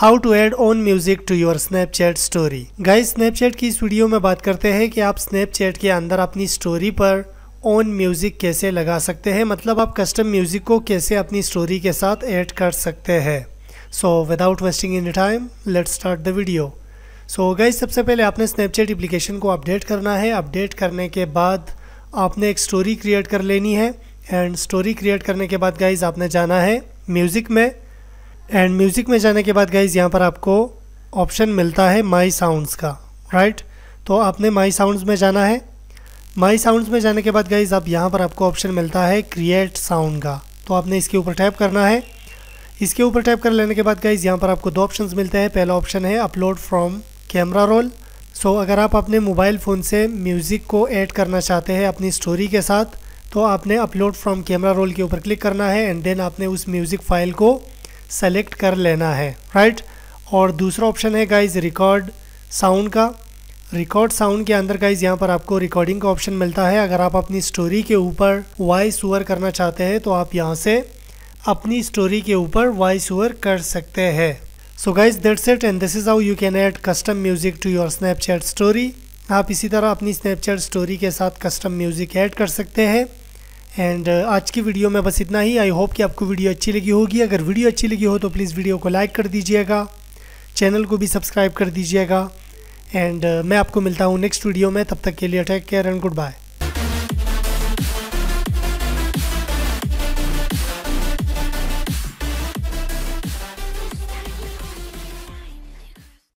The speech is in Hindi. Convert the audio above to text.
how to add own music to your Snapchat story guys Snapchat की इस वीडियो में बात करते हैं कि आप स्नैपचैट के अंदर अपनी स्टोरी पर ओन म्यूजिक कैसे लगा सकते हैं मतलब आप कस्टम म्यूजिक को कैसे अपनी स्टोरी के साथ ऐड कर सकते हैं so without wasting any time let start the video so guys सबसे पहले आपने स्नैपचैट एप्लीकेशन को अपडेट करना है अपडेट करने के बाद आपने एक स्टोरी क्रिएट कर लेनी है एंड स्टोरी क्रिएट करने के बाद गाइज आपने जाना है म्यूज़िक में एंड म्यूज़िक में जाने के बाद गाइज यहाँ पर आपको ऑप्शन मिलता है माई साउंड्स का राइट तो आपने माई साउंड्स में जाना है माई साउंड्स में जाने के बाद गाइज आप यहाँ पर आपको ऑप्शन मिलता है क्रिएट साउंड का तो आपने इसके ऊपर टैप करना है इसके ऊपर टैप कर लेने के बाद गाइज यहाँ पर आपको दो ऑप्शन मिलते हैं पहला ऑप्शन है upload from camera roll so अगर आप अपने मोबाइल फ़ोन से म्यूज़िक को ऐड करना चाहते हैं अपनी स्टोरी के साथ तो आपने अपलोड फ्रॉम कैमरा रोल के ऊपर क्लिक करना है एंड देन आपने उस म्यूज़िक फाइल को सेलेक्ट कर लेना है राइट और दूसरा ऑप्शन है गाइज रिकॉर्ड साउंड का रिकॉर्ड साउंड के अंदर गाइज यहाँ पर आपको रिकॉर्डिंग का ऑप्शन मिलता है अगर आप अपनी स्टोरी के ऊपर वॉइस ओवर करना चाहते हैं तो आप यहाँ से अपनी स्टोरी के ऊपर वॉइस ओवर कर सकते हैं so guys that's it and this is how you can add custom music to your Snapchat story आप इसी तरह अपनी स्नैपचैट स्टोरी के साथ कस्टम म्यूज़िक ऐड कर सकते हैं एंड uh, आज की वीडियो में बस इतना ही आई होप कि आपको वीडियो अच्छी लगी होगी अगर वीडियो अच्छी लगी हो तो प्लीज़ वीडियो को लाइक कर दीजिएगा चैनल को भी सब्सक्राइब कर दीजिएगा एंड uh, मैं आपको मिलता हूँ नेक्स्ट वीडियो में तब तक के लिए take care and good bye